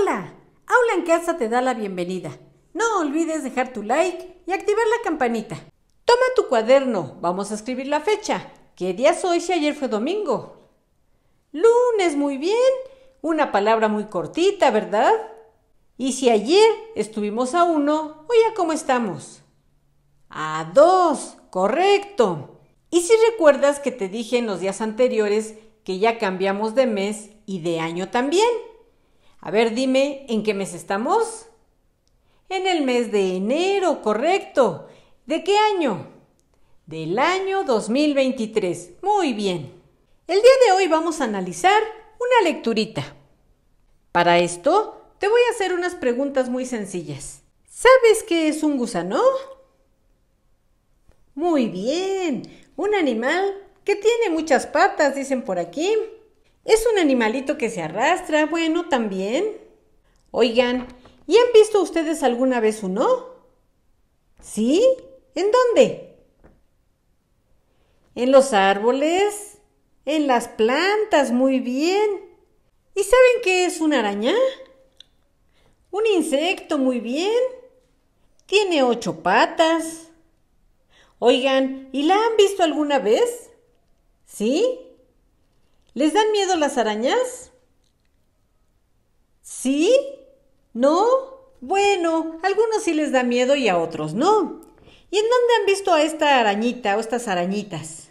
Hola, Aula en Casa te da la bienvenida. No olvides dejar tu like y activar la campanita. Toma tu cuaderno, vamos a escribir la fecha. ¿Qué día soy si ayer fue domingo? Lunes, muy bien. Una palabra muy cortita, ¿verdad? Y si ayer estuvimos a uno, hoy a cómo estamos. A dos, correcto. Y si recuerdas que te dije en los días anteriores que ya cambiamos de mes y de año también. A ver, dime, ¿en qué mes estamos? En el mes de enero, correcto. ¿De qué año? Del año 2023. Muy bien. El día de hoy vamos a analizar una lecturita. Para esto, te voy a hacer unas preguntas muy sencillas. ¿Sabes qué es un gusano? Muy bien, un animal que tiene muchas patas, dicen por aquí. ¿Es un animalito que se arrastra? Bueno, también. Oigan, ¿y han visto ustedes alguna vez uno? ¿Sí? ¿En dónde? En los árboles, en las plantas, muy bien. ¿Y saben qué es una araña? Un insecto, muy bien. Tiene ocho patas. Oigan, ¿y la han visto alguna vez? ¿Sí? ¿Les dan miedo las arañas? ¿Sí? ¿No? Bueno, a algunos sí les da miedo y a otros no. ¿Y en dónde han visto a esta arañita o estas arañitas?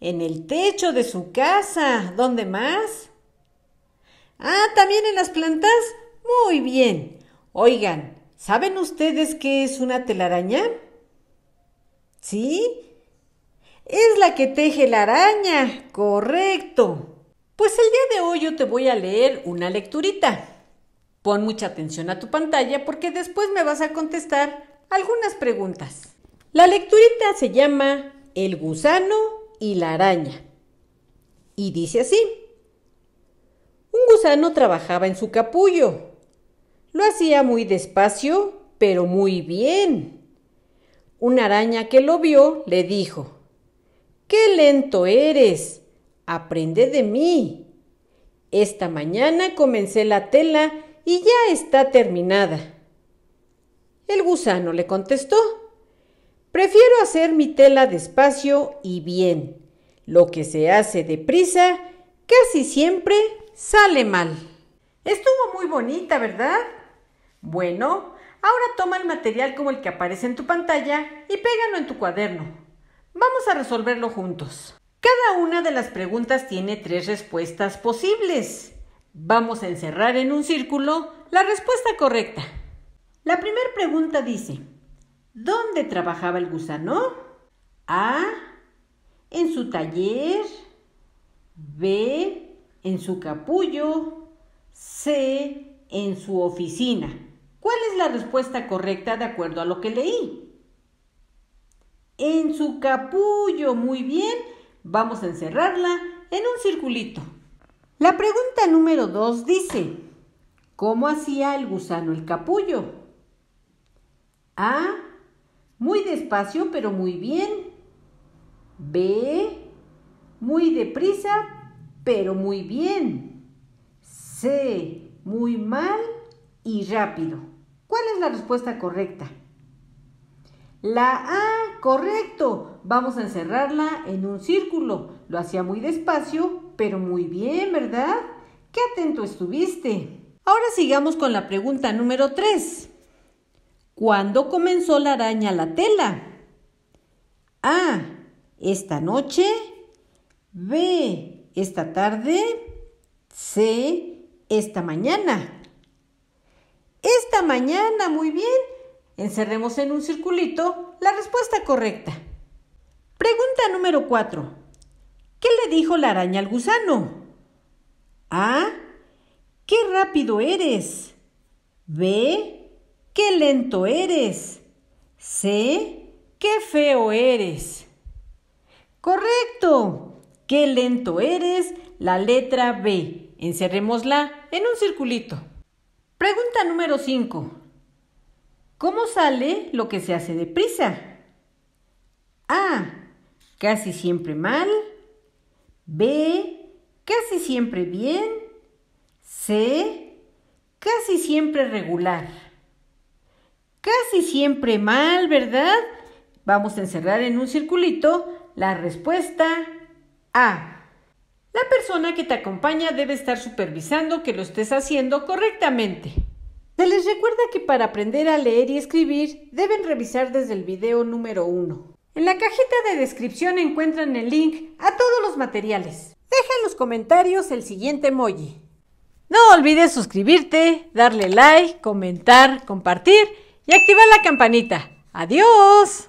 En el techo de su casa. ¿Dónde más? Ah, también en las plantas. Muy bien. Oigan, ¿saben ustedes qué es una telaraña? ¿Sí? Es la que teje la araña, correcto. Pues el día de hoy yo te voy a leer una lecturita. Pon mucha atención a tu pantalla porque después me vas a contestar algunas preguntas. La lecturita se llama El gusano y la araña. Y dice así. Un gusano trabajaba en su capullo. Lo hacía muy despacio, pero muy bien. Una araña que lo vio le dijo, ¡Qué lento eres! Aprende de mí. Esta mañana comencé la tela y ya está terminada. El gusano le contestó, Prefiero hacer mi tela despacio y bien. Lo que se hace deprisa casi siempre sale mal. Estuvo muy bonita, ¿verdad? Bueno, ahora toma el material como el que aparece en tu pantalla y pégalo en tu cuaderno. Vamos a resolverlo juntos. Cada una de las preguntas tiene tres respuestas posibles. Vamos a encerrar en un círculo la respuesta correcta. La primera pregunta dice, ¿dónde trabajaba el gusano? A. En su taller. B. En su capullo. C. En su oficina. ¿Cuál es la respuesta correcta de acuerdo a lo que leí? en su capullo. Muy bien, vamos a encerrarla en un circulito. La pregunta número 2 dice, ¿cómo hacía el gusano el capullo? A, muy despacio pero muy bien. B, muy deprisa pero muy bien. C, muy mal y rápido. ¿Cuál es la respuesta correcta? La A, correcto. Vamos a encerrarla en un círculo. Lo hacía muy despacio, pero muy bien, ¿verdad? Qué atento estuviste. Ahora sigamos con la pregunta número 3. ¿Cuándo comenzó la araña la tela? A. Esta noche. B. Esta tarde. C. Esta mañana. Esta mañana, muy bien. Encerremos en un circulito la respuesta correcta. Pregunta número 4. ¿Qué le dijo la araña al gusano? A. ¡Qué rápido eres! B. ¡Qué lento eres! C. ¡Qué feo eres! Correcto. ¡Qué lento eres! La letra B. Encerrémosla en un circulito. Pregunta número 5. ¿Cómo sale lo que se hace deprisa? A. Casi siempre mal. B. Casi siempre bien. C. Casi siempre regular. Casi siempre mal, ¿verdad? Vamos a encerrar en un circulito la respuesta A. La persona que te acompaña debe estar supervisando que lo estés haciendo correctamente. Se les recuerda que para aprender a leer y escribir deben revisar desde el video número 1. En la cajita de descripción encuentran el link a todos los materiales. Deja en los comentarios el siguiente emoji. No olvides suscribirte, darle like, comentar, compartir y activar la campanita. ¡Adiós!